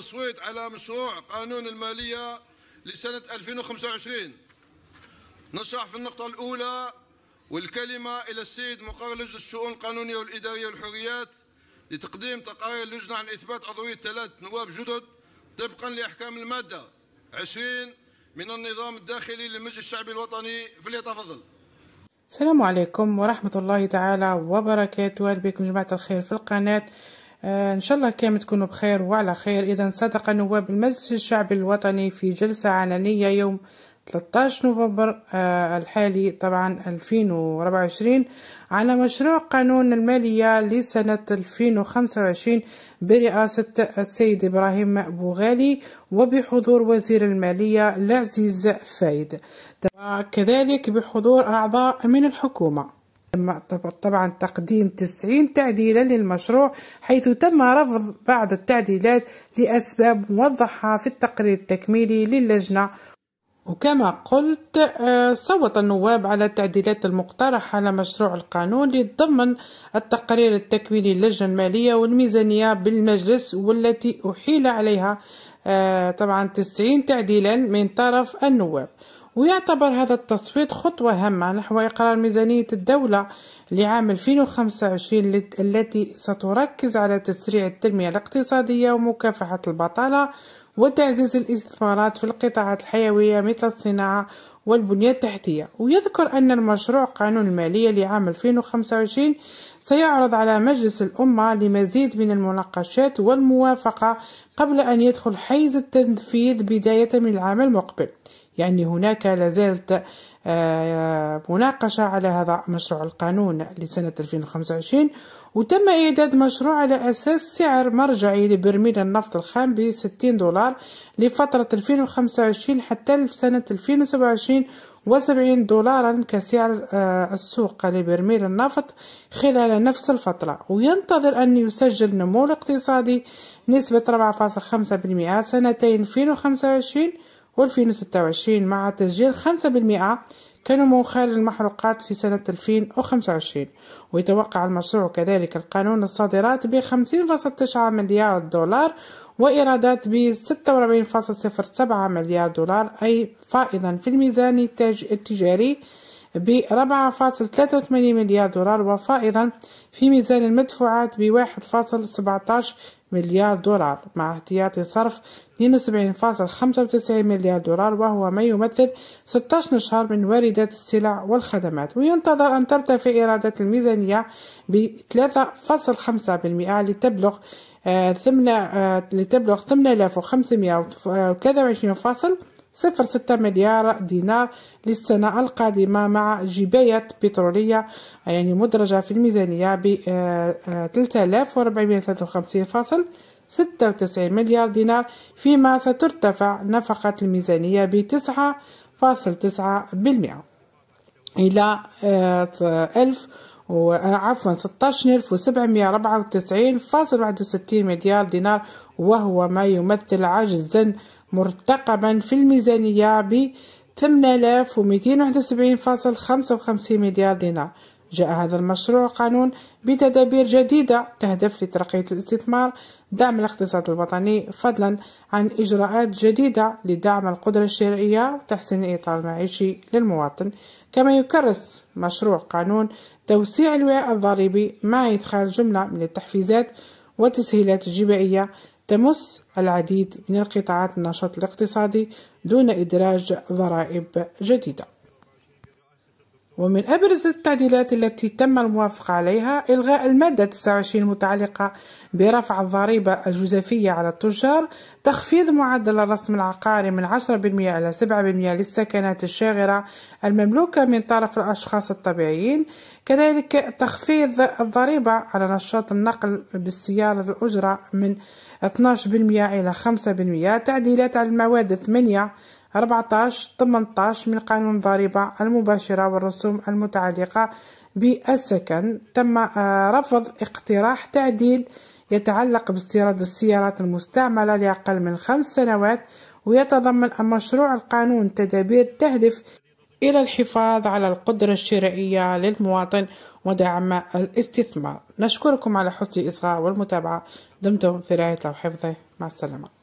التصويت على مشروع قانون المالية لسنة 2025 نشرح في النقطة الأولى والكلمة إلى السيد مقرر لجنة الشؤون القانونية والإدارية والحريات لتقديم تقارير اللجنة عن إثبات عضوية ثلاث نواب جدد طبقا لأحكام المادة 20 من النظام الداخلي للمجلس الشعبي الوطني فليتفضل السلام عليكم ورحمة الله تعالى وبركاته بكم جماعة الخير في القناة آه، إن شاء الله كامل تكونوا بخير وعلى خير إذا صدق نواب المجلس الشعبي الوطني في جلسة علنية يوم 13 نوفمبر آه، الحالي طبعا 2024 على مشروع قانون المالية لسنة 2025 برئاسة السيد إبراهيم بوغالي وبحضور وزير المالية العزيز فايد كذلك بحضور أعضاء من الحكومة طبعا تقديم 90 تعديلا للمشروع حيث تم رفض بعض التعديلات لأسباب موضحة في التقرير التكميلي للجنة وكما قلت آه، صوت النواب على التعديلات المقترحة على مشروع القانون لضمن التقرير التكميلي للجنة المالية والميزانية بالمجلس والتي أحيل عليها آه، طبعا 90 تعديلا من طرف النواب ويعتبر هذا التصويت خطوة هامة نحو إقرار ميزانية الدولة لعام 2025 التي ستركز على تسريع التنمية الاقتصادية ومكافحة البطالة وتعزيز الاستثمارات في القطاعات الحيوية مثل الصناعة والبنية التحتية ويذكر أن المشروع قانون المالية لعام 2025 سيعرض على مجلس الأمة لمزيد من المناقشات والموافقة قبل أن يدخل حيز التنفيذ بداية من العام المقبل يعني هناك لازالت آه، مناقشة على هذا مشروع القانون لسنة 2025 وتم إعداد مشروع على أساس سعر مرجعي لبرميل النفط الخام ب 60 دولار لفترة 2025 حتى سنة 2027 و70 دولارا كسعر آه، السوق لبرميل النفط خلال نفس الفترة وينتظر أن يسجل نمو الاقتصادي نسبة 4.5% سنتين 2025 2026 مع تسجيل 5% كنمو خارج المحروقات في سنة 2025 ويتوقع المشروع كذلك القانون الصادرات ب 50.9 مليار دولار وإيرادات ب 46.07 مليار دولار أي فائضا في الميزان التجاري ب 4.83 مليار دولار وفائضا في ميزان المدفوعات ب 1.17 مليار دولار مع احتياطي صرف 72.95 مليار دولار وهو ما يمثل 16 نشهر من واردات السلع والخدمات وينتظر أن ترتفع إيرادات الميزانية ب 3.5% آه، آه، لتبلغ ثمن لتبلغ 8523 فاصل 0.6 مليار دينار للسنة القادمة مع جباية بترولية يعني مدرجة في الميزانية ب 3453.96 آه، آه، مليار دينار فيما سترتفع نفقة الميزانية ب 9.9% إلى 1000 آه، عفوا 16794.61 مليار دينار وهو ما يمثل عجزا مرتقبا في الميزانية ب 8271.55 مليار دينار جاء هذا المشروع قانون بتدابير جديدة تهدف لترقية الاستثمار دعم الاقتصاد الوطني فضلا عن إجراءات جديدة لدعم القدرة الشرائية وتحسين الإطار المعيشي للمواطن كما يكرس مشروع قانون توسيع الوعاء الضريبي مع إدخال جملة من التحفيزات والتسهيلات الجبائية تمس العديد من القطاعات النشاط الاقتصادي دون إدراج ضرائب جديدة ومن أبرز التعديلات التي تم الموافقة عليها إلغاء المادة 29 المتعلقة برفع الضريبة الجزافية على التجار تخفيض معدل الرسم العقاري من 10% إلى 7% للسكنات الشاغرة المملوكة من طرف الأشخاص الطبيعيين كذلك تخفيض الضريبة على نشاط النقل بالسيارة الأجرة من 12% إلى 5% تعديلات على المواد 8 14 18 من قانون الضريبة المباشرة والرسوم المتعلقة بالسكن تم آه، رفض اقتراح تعديل يتعلق باستيراد السيارات المستعملة لأقل من خمس سنوات ويتضمن مشروع القانون تدابير تهدف إلى الحفاظ على القدرة الشرائية للمواطن ودعم الاستثمار نشكركم على حسن الإصغاء والمتابعة دمتم في رعاية الله وحفظه مع السلامة